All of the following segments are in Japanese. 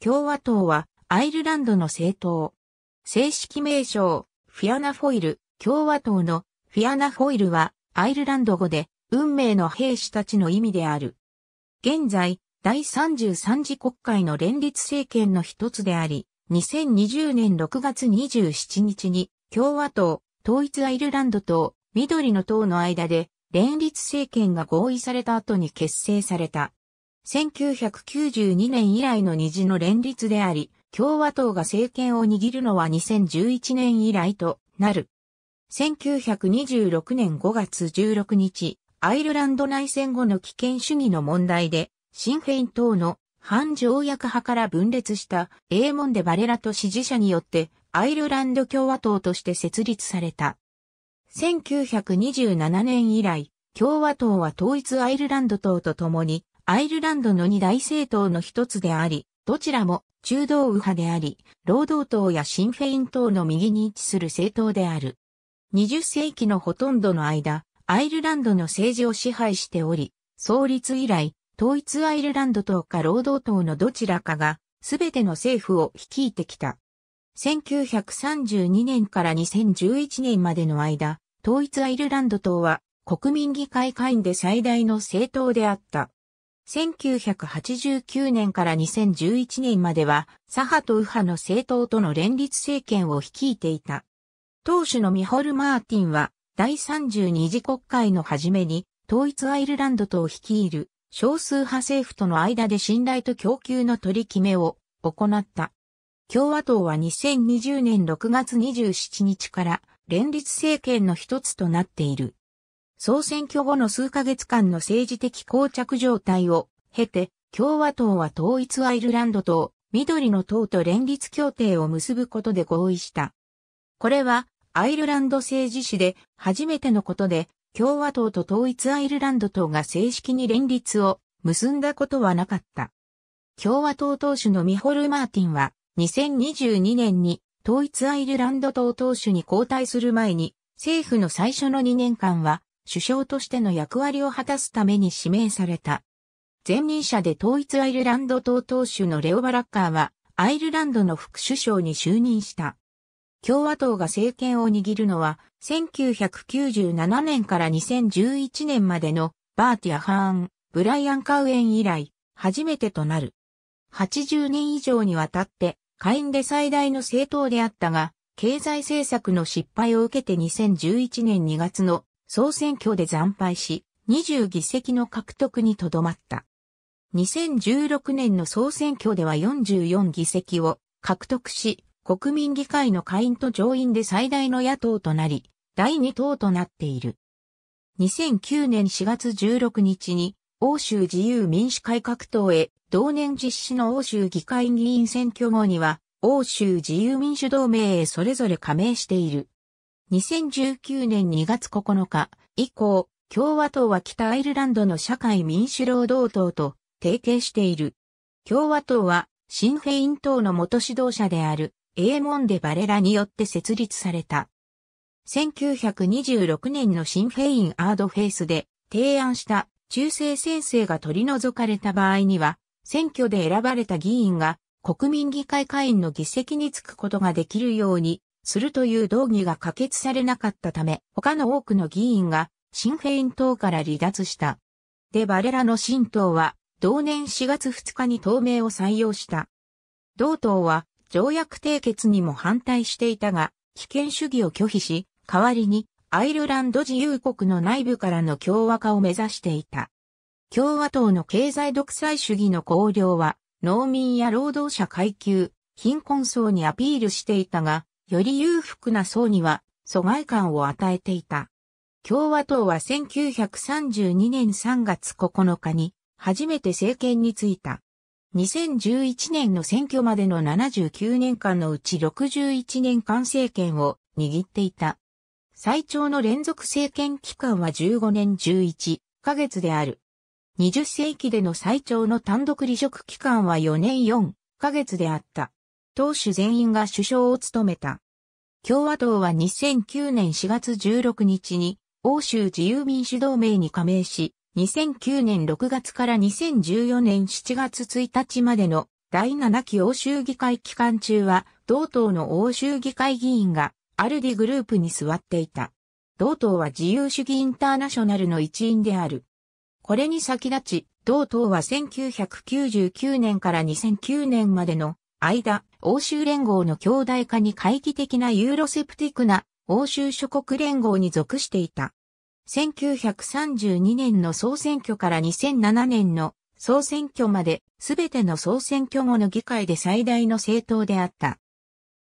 共和党はアイルランドの政党。正式名称、フィアナフォイル、共和党のフィアナフォイルはアイルランド語で運命の兵士たちの意味である。現在、第33次国会の連立政権の一つであり、2020年6月27日に共和党、統一アイルランドと緑の党の間で連立政権が合意された後に結成された。1992年以来の二次の連立であり、共和党が政権を握るのは2011年以来となる。1926年5月16日、アイルランド内戦後の危険主義の問題で、シンフェイン党の反条約派から分裂したエーモンデ・バレラと支持者によってアイルランド共和党として設立された。1927年以来、共和党は統一アイルランド党と共にアイルランドの二大政党の一つであり、どちらも中道右派であり、労働党やシンフェイン党の右に位置する政党である。20世紀のほとんどの間、アイルランドの政治を支配しており、創立以来、統一アイルランド党か労働党のどちらかが、すべての政府を率いてきた。1932年から2011年までの間、統一アイルランド党は国民議会会員で最大の政党であった。1989年から2011年までは、左派と右派の政党との連立政権を率いていた。党首のミホル・マーティンは、第32次国会の初めに、統一アイルランド党を率いる少数派政府との間で信頼と供給の取り決めを行った。共和党は2020年6月27日から連立政権の一つとなっている。総選挙後の数ヶ月間の政治的膠着状態を経て、共和党は統一アイルランド党、緑の党と連立協定を結ぶことで合意した。これは、アイルランド政治史で初めてのことで、共和党と統一アイルランド党が正式に連立を結んだことはなかった。共和党党首のミホル・マーティンは、2022年に統一アイルランド党党首に交代する前に、政府の最初の2年間は、首相としての役割を果たすために指名された。前任者で統一アイルランド党党首のレオ・バラッカーは、アイルランドの副首相に就任した。共和党が政権を握るのは、1997年から2011年までのバーティア・ハーン、ブライアン・カウエン以来、初めてとなる。80年以上にわたって、下院で最大の政党であったが、経済政策の失敗を受けて2011年2月の総選挙で惨敗し、20議席の獲得にとどまった。2016年の総選挙では44議席を獲得し、国民議会の下院と上院で最大の野党となり、第2党となっている。2009年4月16日に、欧州自由民主改革党へ、同年実施の欧州議会議員選挙後には、欧州自由民主同盟へそれぞれ加盟している。2019年2月9日以降、共和党は北アイルランドの社会民主労働党と提携している。共和党は、シンフェイン党の元指導者である、エーモンデ・バレラによって設立された。1926年のシンフェインアードフェイスで提案した中世先生が取り除かれた場合には、選挙で選ばれた議員が国民議会会員の議席につくことができるようにするという動議が可決されなかったため、他の多くの議員が、新兵員党から離脱した。で、バレラの新党は、同年4月2日に党名を採用した。同党は、条約締結にも反対していたが、危険主義を拒否し、代わりに、アイルランド自由国の内部からの共和化を目指していた。共和党の経済独裁主義の綱領は、農民や労働者階級、貧困層にアピールしていたが、より裕福な層には疎外感を与えていた。共和党は1932年3月9日に初めて政権に就いた。2011年の選挙までの79年間のうち61年間政権を握っていた。最長の連続政権期間は15年11ヶ月である。20世紀での最長の単独離職期間は4年4ヶ月であった。党首全員が首相を務めた。共和党は2009年4月16日に欧州自由民主同盟に加盟し、2009年6月から2014年7月1日までの第7期欧州議会期間中は、同党の欧州議会議員がアルディグループに座っていた。同党は自由主義インターナショナルの一員である。これに先立ち、同党は1999年から2009年までの間、欧州連合の兄弟化に回帰的なユーロセプティクな欧州諸国連合に属していた。1932年の総選挙から2007年の総選挙まで、すべての総選挙後の議会で最大の政党であった。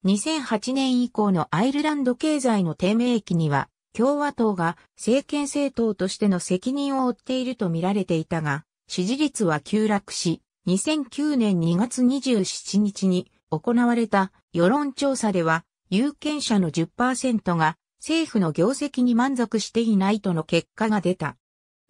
2008年以降のアイルランド経済の低迷期には、共和党が政権政党としての責任を負っていると見られていたが、支持率は急落し、2009年2月27日に行われた世論調査では、有権者の10%が政府の業績に満足していないとの結果が出た。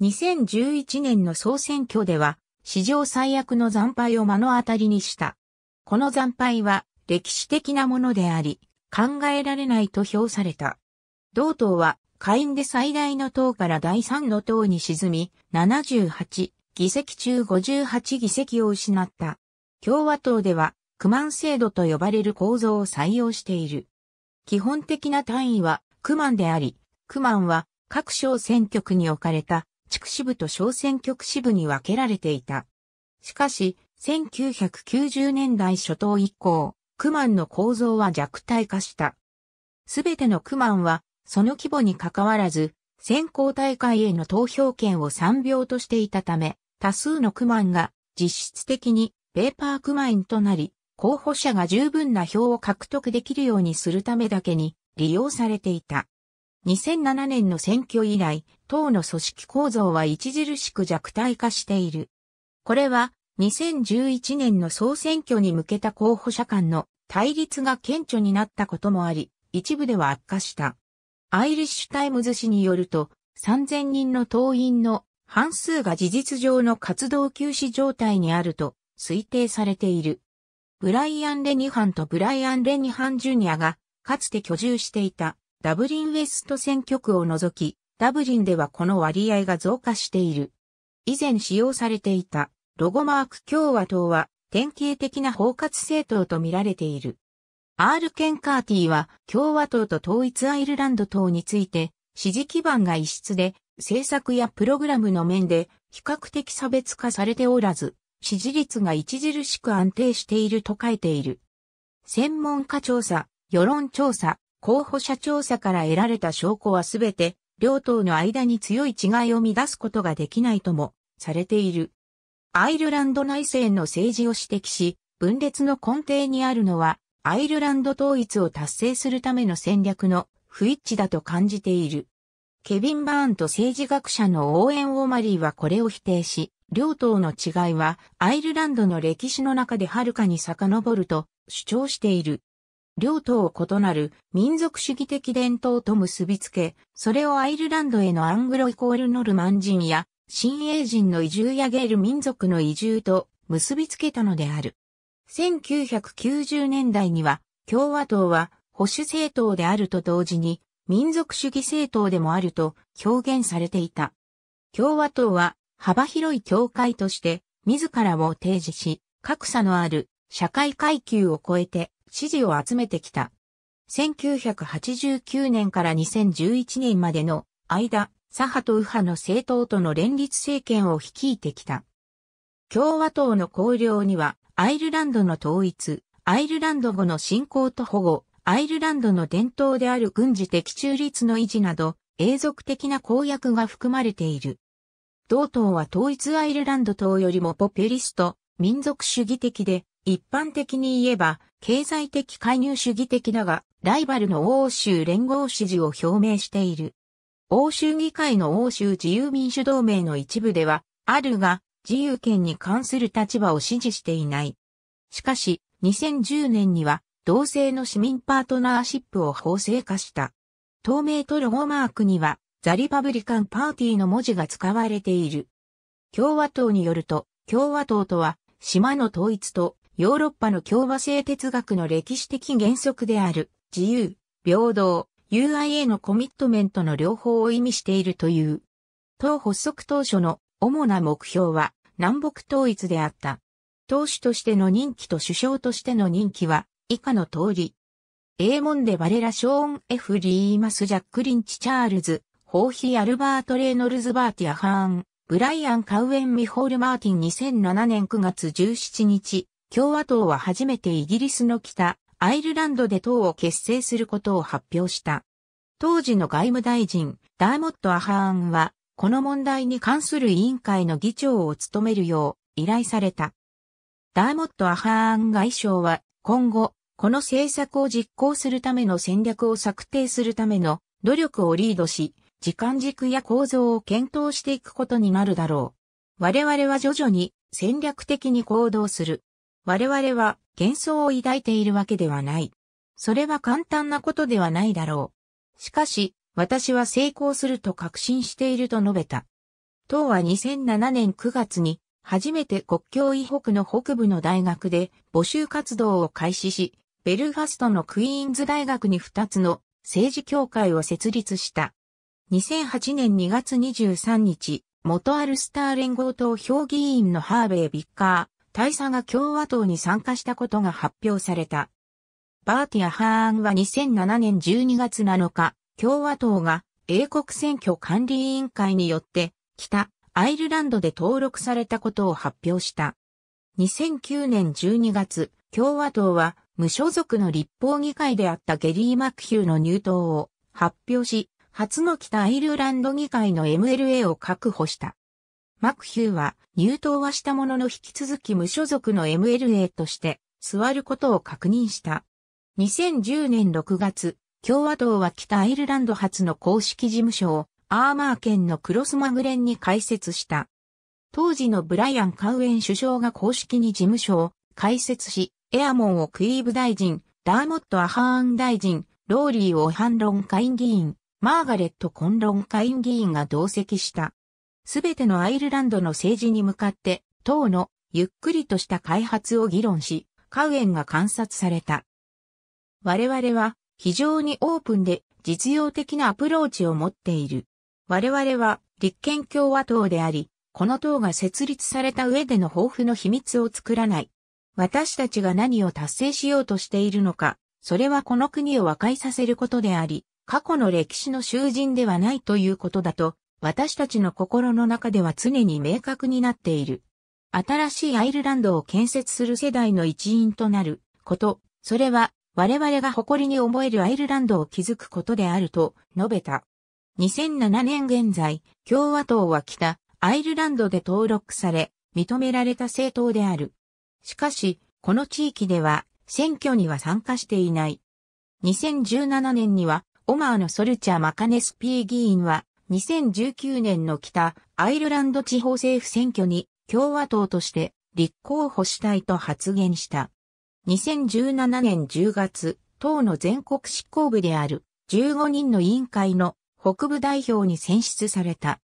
2011年の総選挙では、史上最悪の惨敗を目の当たりにした。この惨敗は歴史的なものであり、考えられないと評された。同党は下院で最大の党から第3の党に沈み、78、議席中58議席を失った。共和党では、クマン制度と呼ばれる構造を採用している。基本的な単位は、クマンであり、クマンは、各小選挙区に置かれた、地区支部と小選挙区支部に分けられていた。しかし、1990年代初頭以降、クマンの構造は弱体化した。すべてのクマンは、その規模に関わらず、選考大会への投票権を3秒としていたため、多数のクマンが実質的にペーパークマインとなり、候補者が十分な票を獲得できるようにするためだけに利用されていた。2007年の選挙以来、党の組織構造は著しく弱体化している。これは2011年の総選挙に向けた候補者間の対立が顕著になったこともあり、一部では悪化した。アイリッシュタイムズ紙によると、3000人の党員の半数が事実上の活動休止状態にあると推定されている。ブライアン・レニハンとブライアン・レニハン・ジュニアがかつて居住していたダブリン・ウェスト選挙区を除き、ダブリンではこの割合が増加している。以前使用されていたロゴマーク共和党は典型的な包括政党と見られている。アール・ケン・カーティは共和党と統一アイルランド党について支持基盤が異質で政策やプログラムの面で比較的差別化されておらず、支持率が著しく安定していると書いている。専門家調査、世論調査、候補者調査から得られた証拠はすべて、両党の間に強い違いを乱すことができないとも、されている。アイルランド内政の政治を指摘し、分裂の根底にあるのは、アイルランド統一を達成するための戦略の不一致だと感じている。ケビン・バーンと政治学者のオーエン・オマリーはこれを否定し、両党の違いはアイルランドの歴史の中で遥かに遡ると主張している。両党を異なる民族主義的伝統と結びつけ、それをアイルランドへのアングロイコールノルマン人や新英人の移住やゲール民族の移住と結びつけたのである。1990年代には共和党は保守政党であると同時に民族主義政党でもあると表現されていた。共和党は幅広い教会として自らを提示し、格差のある社会階級を超えて支持を集めてきた。1989年から2011年までの間、左派と右派の政党との連立政権を率いてきた。共和党の綱領には、アイルランドの統一、アイルランド語の信仰と保護、アイルランドの伝統である軍事的中立の維持など、永続的な公約が含まれている。同党は統一アイルランド党よりもポピュリスト、民族主義的で、一般的に言えば、経済的介入主義的だが、ライバルの欧州連合支持を表明している。欧州議会の欧州自由民主同盟の一部では、あるが、自由権に関する立場を支持していない。しかし、2010年には、同性の市民パートナーシップを法制化した。透明とロゴマークには、ザ・リパブリカン・パーティーの文字が使われている。共和党によると、共和党とは、島の統一とヨーロッパの共和制哲学の歴史的原則である、自由、平等、UI a のコミットメントの両方を意味しているという。党発足当初の主な目標は南北統一であった。党首としての任期と首相としての任期は以下の通り。英ーでバレラ・ショーン・ F・ リーマス・ジャック・リンチ・チャールズ、ホーヒー・アルバート・レイノルズ・バーティア・ハーン、ブライアン・カウエン・ミホール・マーティン2007年9月17日、共和党は初めてイギリスの北、アイルランドで党を結成することを発表した。当時の外務大臣、ダーモット・アハーンは、この問題に関する委員会の議長を務めるよう依頼された。ダーモット・アハーン外相は今後、この政策を実行するための戦略を策定するための努力をリードし、時間軸や構造を検討していくことになるだろう。我々は徐々に戦略的に行動する。我々は幻想を抱いているわけではない。それは簡単なことではないだろう。しかし、私は成功すると確信していると述べた。党は2007年9月に初めて国境以北の北部の大学で募集活動を開始し、ベルファストのクイーンズ大学に2つの政治協会を設立した。2008年2月23日、元アルスター連合党評議員のハーベイ・ビッカー、大佐が共和党に参加したことが発表された。バーティア・ハーンは2007年12月7日、共和党が英国選挙管理委員会によって、北アイルランドで登録されたことを発表した。2009年12月、共和党は無所属の立法議会であったゲリー・マクヒューの入党を発表し、初の北アイルランド議会の MLA を確保した。マクヒューは入党はしたものの引き続き無所属の MLA として座ることを確認した。2010年6月、共和党は北アイルランド初の公式事務所をアーマー県のクロスマグレンに開設した。当時のブライアン・カウエン首相が公式に事務所を開設し、エアモンをクイーブ大臣、ダーモット・アハーン大臣、ローリーを反論下院議員、マーガレット・コンロン下院議員が同席した。すべてのアイルランドの政治に向かって、党のゆっくりとした開発を議論し、カウエンが観察された。我々は非常にオープンで実用的なアプローチを持っている。我々は立憲共和党であり、この党が設立された上での抱負の秘密を作らない。私たちが何を達成しようとしているのか、それはこの国を和解させることであり、過去の歴史の囚人ではないということだと、私たちの心の中では常に明確になっている。新しいアイルランドを建設する世代の一員となること、それは我々が誇りに思えるアイルランドを築くことであると述べた。2007年現在、共和党は北、アイルランドで登録され、認められた政党である。しかし、この地域では、選挙には参加していない。2017年には、オマーのソルチャ・マカネスピー議員は、2019年の北アイルランド地方政府選挙に共和党として立候補したいと発言した。2017年10月、党の全国執行部である15人の委員会の北部代表に選出された。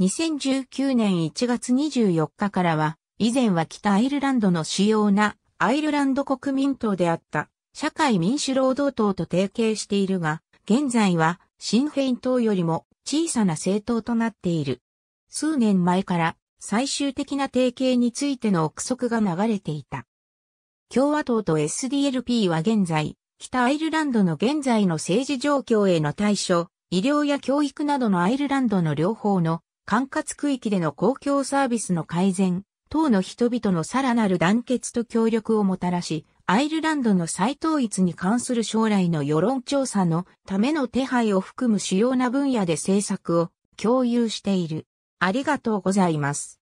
2019年1月24日からは、以前は北アイルランドの主要なアイルランド国民党であった社会民主労働党と提携しているが、現在はシンフェイン党よりも小さな政党となっている。数年前から最終的な提携についての憶測が流れていた。共和党と SDLP は現在、北アイルランドの現在の政治状況への対処、医療や教育などのアイルランドの両方の管轄区域での公共サービスの改善、等の人々のさらなる団結と協力をもたらし、アイルランドの再統一に関する将来の世論調査のための手配を含む主要な分野で政策を共有している。ありがとうございます。